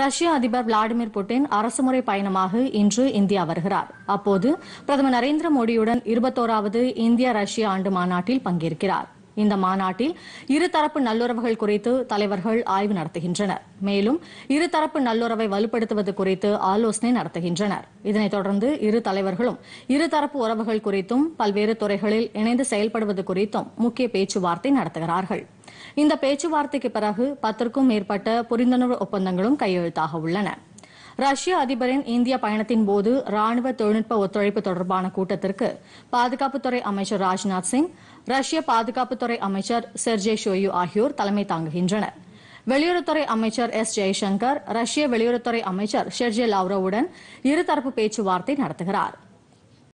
ரஷ்ய அதிபர் Vladimir Putin அரசுமுறை பயணமாக இன்று இந்தியா வருகிறார் அப்போது பிரதமர் நரேந்திர மோடியுடன் இருபத்தோராவது இந்திய ரஷ்ய ஆண்டு மாநாட்டில் பங்கேற்கிறார் இந்த மாநாட்டில் இருதரப்பு நல்லுறவுகள் குறித்து தலைவர்கள் ஆய்வு நடத்துகின்றனர் மேலும் இருதரப்பு நல்லுறவை வலுப்படுத்துவது குறித்து ஆலோசனை நடத்துகின்றனர் இதனைத் தொடர்ந்து இரு தலைவர்களும் இருதரப்பு உறவுகள் குறித்தும் பல்வேறு துறைகளில் இணைந்து செயல்படுவது குறித்தும் முக்கிய பேச்சுவார்த்தை நடத்துகிறார்கள் இந்த பேச்சுவார்த்தைக்கு பிறகு பத்திற்கும் மேற்பட்ட புரிந்துணர்வு ஒப்பந்தங்களும் கையெழுத்தாக உள்ளன ரஷ்ய அதிபரின் இந்திய பயணத்தின் போது ராணுவ தொழில்நுட்ப ஒத்துழைப்பு தொடர்பான கூட்டத்திற்கு பாதுகாப்புத்துறை அமைச்சர் ராஜ்நாத் சிங் ரஷ்ய பாதுகாப்புத்துறை அமைச்சர் செர்ஜே ஷோயு ஆகியோர் தலைமை தாங்குகின்றனர் வெளியுறவுத்துறை அமைச்சர் எஸ் ஜெய்சங்கர் ரஷ்ய வெளியுறவுத்துறை அமைச்சர் ஷெர்ஜே லாவ்ரோவுடன் இருதரப்பு பேச்சுவார்த்தை நடத்துகிறாா்